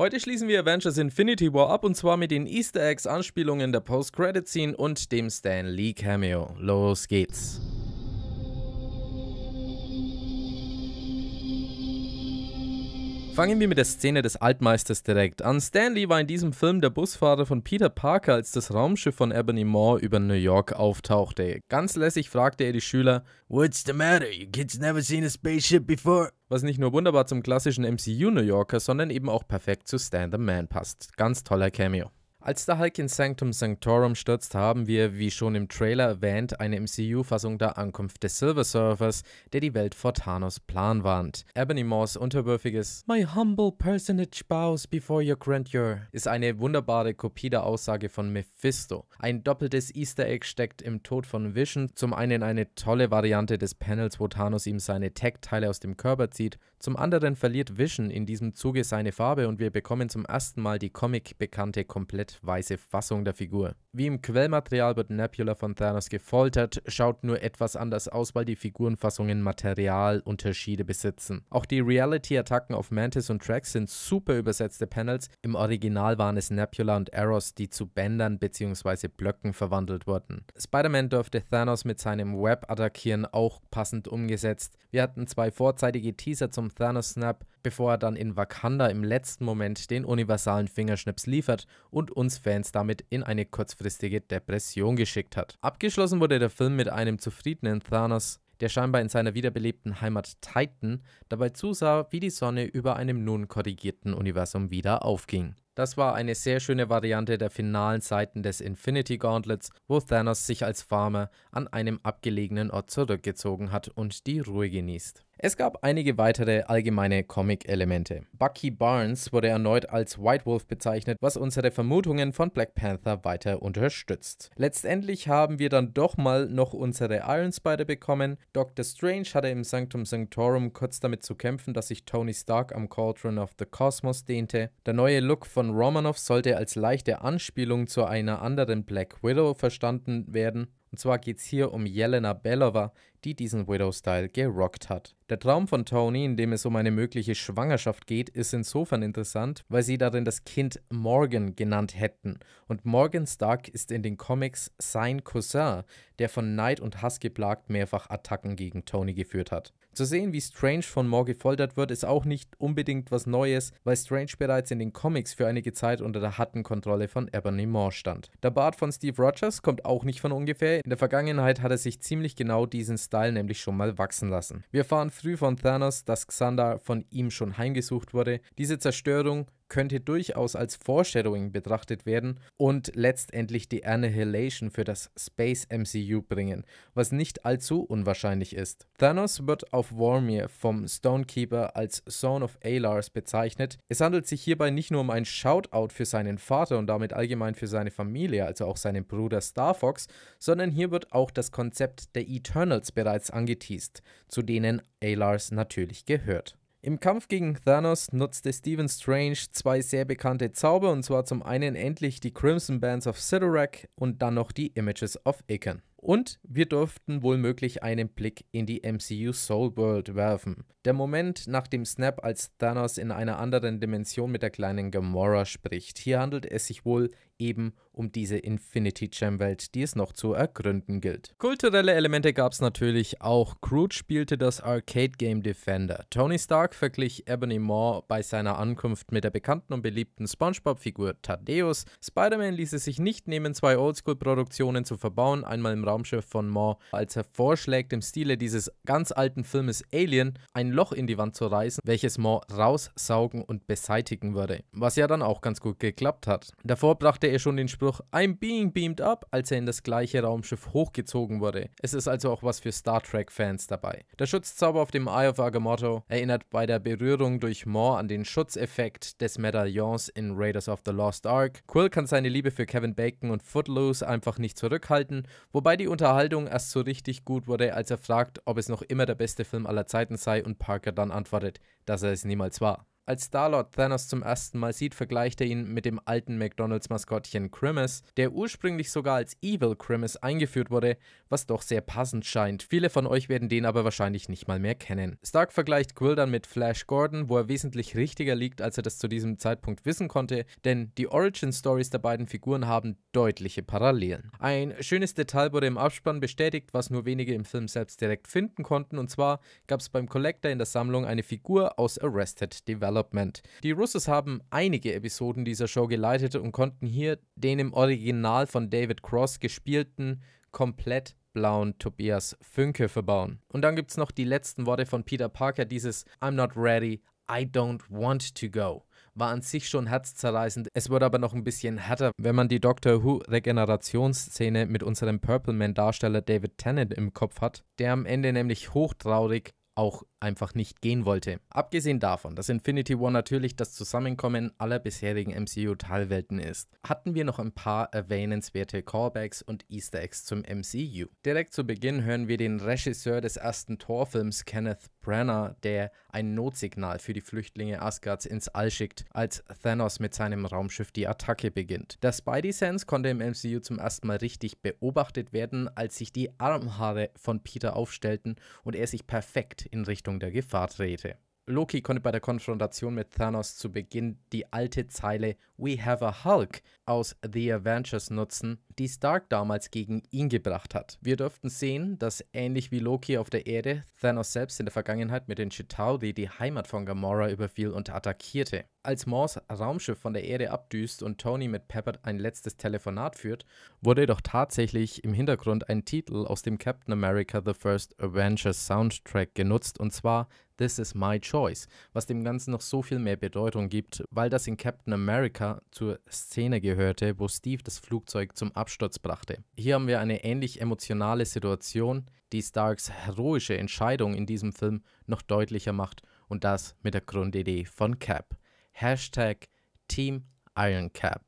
Heute schließen wir Avengers Infinity War ab und zwar mit den Easter Eggs, Anspielungen der Post-Credit-Scene und dem Stan Lee Cameo. Los geht's! Fangen wir mit der Szene des Altmeisters direkt an. Stanley war in diesem Film der Busfahrer von Peter Parker, als das Raumschiff von Ebony Moore über New York auftauchte. Ganz lässig fragte er die Schüler, What's the matter? You kids never seen a spaceship before? Was nicht nur wunderbar zum klassischen MCU New Yorker, sondern eben auch perfekt zu Stand the Man passt. Ganz toller Cameo. Als der Hulk in Sanctum Sanctorum stürzt, haben wir, wie schon im Trailer erwähnt, eine MCU-Fassung der Ankunft des Silver Surfers, der die Welt vor Thanos Plan warnt. Ebony Maws unterwürfiges My humble personage bows before your grandeur ist eine wunderbare Kopie der Aussage von Mephisto. Ein doppeltes Easter Egg steckt im Tod von Vision, zum einen eine tolle Variante des Panels, wo Thanos ihm seine Tech-Teile aus dem Körper zieht, zum anderen verliert Vision in diesem Zuge seine Farbe und wir bekommen zum ersten Mal die Comic-bekannte komplett weiße Fassung der Figur. Wie im Quellmaterial wird Nebula von Thanos gefoltert, schaut nur etwas anders aus, weil die Figurenfassungen Materialunterschiede besitzen. Auch die Reality-Attacken auf Mantis und Trax sind super übersetzte Panels. Im Original waren es Nebula und Eros, die zu Bändern bzw. Blöcken verwandelt wurden. Spider-Man durfte Thanos mit seinem Web attackieren, auch passend umgesetzt. Wir hatten zwei vorzeitige Teaser zum Thanos Snap, bevor er dann in Wakanda im letzten Moment den universalen Fingerschnips liefert und uns Fans damit in eine kurzfristige Depression geschickt hat. Abgeschlossen wurde der Film mit einem zufriedenen Thanos, der scheinbar in seiner wiederbelebten Heimat Titan dabei zusah, wie die Sonne über einem nun korrigierten Universum wieder aufging. Das war eine sehr schöne Variante der finalen Seiten des Infinity Gauntlets, wo Thanos sich als Farmer an einem abgelegenen Ort zurückgezogen hat und die Ruhe genießt. Es gab einige weitere allgemeine Comic-Elemente. Bucky Barnes wurde erneut als White Wolf bezeichnet, was unsere Vermutungen von Black Panther weiter unterstützt. Letztendlich haben wir dann doch mal noch unsere Iron Spider bekommen. Dr. Strange hatte im Sanctum Sanctorum kurz damit zu kämpfen, dass sich Tony Stark am Cauldron of the Cosmos dehnte. Der neue Look von von Romanoff sollte als leichte Anspielung zu einer anderen Black Widow verstanden werden. Und zwar geht es hier um Jelena Belova, die diesen Widow-Style gerockt hat. Der Traum von Tony, in dem es um eine mögliche Schwangerschaft geht, ist insofern interessant, weil sie darin das Kind Morgan genannt hätten. Und Morgan Stark ist in den Comics sein Cousin, der von Neid und Hass geplagt mehrfach Attacken gegen Tony geführt hat. Zu sehen, wie Strange von Moore gefoltert wird, ist auch nicht unbedingt was Neues, weil Strange bereits in den Comics für einige Zeit unter der harten Kontrolle von Ebony Moore stand. Der Bart von Steve Rogers kommt auch nicht von ungefähr. In der Vergangenheit hat er sich ziemlich genau diesen Style nämlich schon mal wachsen lassen. Wir erfahren früh von Thanos, dass Xander von ihm schon heimgesucht wurde. Diese Zerstörung könnte durchaus als Foreshadowing betrachtet werden und letztendlich die Annihilation für das Space MCU bringen, was nicht allzu unwahrscheinlich ist. Thanos wird auf Warmir vom Stonekeeper als Son of Alars bezeichnet. Es handelt sich hierbei nicht nur um ein Shoutout für seinen Vater und damit allgemein für seine Familie, also auch seinen Bruder Star Fox, sondern hier wird auch das Konzept der Eternals bereits angeteased, zu denen Alars natürlich gehört. Im Kampf gegen Thanos nutzte Stephen Strange zwei sehr bekannte Zauber und zwar zum einen endlich die Crimson Bands of Sidorak und dann noch die Images of Icon. Und wir durften wohlmöglich einen Blick in die MCU Soul World werfen. Der Moment nach dem Snap, als Thanos in einer anderen Dimension mit der kleinen Gamora spricht. Hier handelt es sich wohl eben um diese Infinity Gem Welt, die es noch zu ergründen gilt. Kulturelle Elemente gab es natürlich auch. Crude spielte das Arcade Game Defender. Tony Stark verglich Ebony Maw bei seiner Ankunft mit der bekannten und beliebten SpongeBob-Figur Thaddeus. Spider-Man ließ es sich nicht nehmen, zwei Oldschool-Produktionen zu verbauen, einmal im Raumschiff von Maw, als er vorschlägt, im Stile dieses ganz alten Filmes Alien ein Loch in die Wand zu reißen, welches Maw raussaugen und beseitigen würde. Was ja dann auch ganz gut geklappt hat. Davor brachte er schon den Spruch I'm being beamed up, als er in das gleiche Raumschiff hochgezogen wurde. Es ist also auch was für Star Trek-Fans dabei. Der Schutzzauber auf dem Eye of Agamotto erinnert bei der Berührung durch Maw an den Schutzeffekt des Medaillons in Raiders of the Lost Ark. Quill kann seine Liebe für Kevin Bacon und Footloose einfach nicht zurückhalten, wobei die Unterhaltung erst so richtig gut wurde, als er fragt, ob es noch immer der beste Film aller Zeiten sei und Parker dann antwortet, dass er es niemals war. Als Star-Lord Thanos zum ersten Mal sieht, vergleicht er ihn mit dem alten McDonalds-Maskottchen Grimace, der ursprünglich sogar als Evil Grimace eingeführt wurde, was doch sehr passend scheint. Viele von euch werden den aber wahrscheinlich nicht mal mehr kennen. Stark vergleicht Quill dann mit Flash Gordon, wo er wesentlich richtiger liegt, als er das zu diesem Zeitpunkt wissen konnte, denn die Origin-Stories der beiden Figuren haben deutliche Parallelen. Ein schönes Detail wurde im Abspann bestätigt, was nur wenige im Film selbst direkt finden konnten, und zwar gab es beim Collector in der Sammlung eine Figur aus Arrested Development. Development. Die Russes haben einige Episoden dieser Show geleitet und konnten hier den im Original von David Cross gespielten, komplett blauen Tobias Fünke verbauen. Und dann gibt es noch die letzten Worte von Peter Parker, dieses I'm not ready, I don't want to go war an sich schon herzzerreißend. Es wurde aber noch ein bisschen härter, wenn man die Doctor Who Regenerationsszene mit unserem Purple Man Darsteller David Tennant im Kopf hat, der am Ende nämlich hochtraurig auch einfach nicht gehen wollte. Abgesehen davon, dass Infinity War natürlich das Zusammenkommen aller bisherigen MCU-Teilwelten ist, hatten wir noch ein paar erwähnenswerte Callbacks und Easter Eggs zum MCU. Direkt zu Beginn hören wir den Regisseur des ersten Torfilms Kenneth Branna, der ein Notsignal für die Flüchtlinge Asgards ins All schickt, als Thanos mit seinem Raumschiff die Attacke beginnt. Der Spidey-Sense konnte im MCU zum ersten Mal richtig beobachtet werden, als sich die Armhaare von Peter aufstellten und er sich perfekt in Richtung der Gefahr drehte. Loki konnte bei der Konfrontation mit Thanos zu Beginn die alte Zeile We have a Hulk aus The Avengers nutzen, die Stark damals gegen ihn gebracht hat. Wir dürften sehen, dass ähnlich wie Loki auf der Erde, Thanos selbst in der Vergangenheit mit den Chitauri die Heimat von Gamora überfiel und attackierte. Als Maws Raumschiff von der Erde abdüst und Tony mit Pepper ein letztes Telefonat führt, wurde doch tatsächlich im Hintergrund ein Titel aus dem Captain America The First Avengers Soundtrack genutzt und zwar This is my choice, was dem Ganzen noch so viel mehr Bedeutung gibt, weil das in Captain America zur Szene gehörte, wo Steve das Flugzeug zum Absturz brachte. Hier haben wir eine ähnlich emotionale Situation, die Starks heroische Entscheidung in diesem Film noch deutlicher macht und das mit der Grundidee von Cap. Hashtag Team Iron Cap.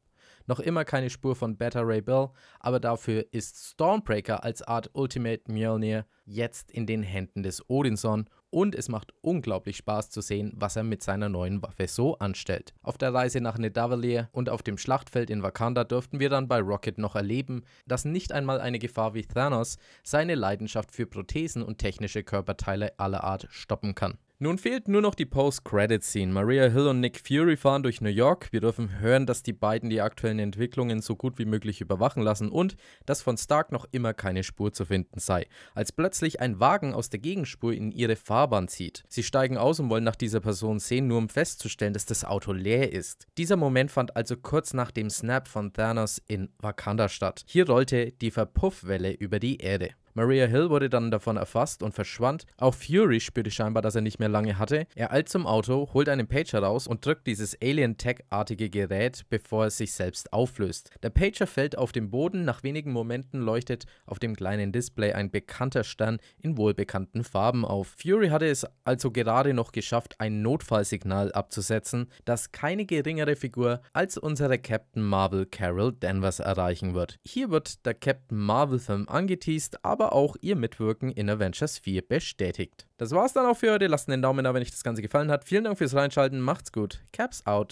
Noch immer keine Spur von Better Ray Bill, aber dafür ist Stormbreaker als Art Ultimate Mjolnir jetzt in den Händen des Odinson und es macht unglaublich Spaß zu sehen, was er mit seiner neuen Waffe so anstellt. Auf der Reise nach Nedavalier und auf dem Schlachtfeld in Wakanda durften wir dann bei Rocket noch erleben, dass nicht einmal eine Gefahr wie Thanos seine Leidenschaft für Prothesen und technische Körperteile aller Art stoppen kann. Nun fehlt nur noch die Post-Credit-Scene. Maria Hill und Nick Fury fahren durch New York. Wir dürfen hören, dass die beiden die aktuellen Entwicklungen so gut wie möglich überwachen lassen und dass von Stark noch immer keine Spur zu finden sei, als plötzlich ein Wagen aus der Gegenspur in ihre Fahrbahn zieht. Sie steigen aus und wollen nach dieser Person sehen, nur um festzustellen, dass das Auto leer ist. Dieser Moment fand also kurz nach dem Snap von Thanos in Wakanda statt. Hier rollte die Verpuffwelle über die Erde. Maria Hill wurde dann davon erfasst und verschwand. Auch Fury spürte scheinbar, dass er nicht mehr lange hatte. Er eilt zum Auto, holt einen Pager raus und drückt dieses Alien-Tech-artige Gerät, bevor es sich selbst auflöst. Der Pager fällt auf den Boden, nach wenigen Momenten leuchtet auf dem kleinen Display ein bekannter Stern in wohlbekannten Farben auf. Fury hatte es also gerade noch geschafft, ein Notfallsignal abzusetzen, das keine geringere Figur als unsere Captain Marvel Carol Danvers erreichen wird. Hier wird der Captain Marvel-Film angeteased, aber auch ihr Mitwirken in Avengers 4 bestätigt. Das war's dann auch für heute. Lasst einen Daumen da, wenn euch das Ganze gefallen hat. Vielen Dank fürs Reinschalten. Macht's gut. Caps out.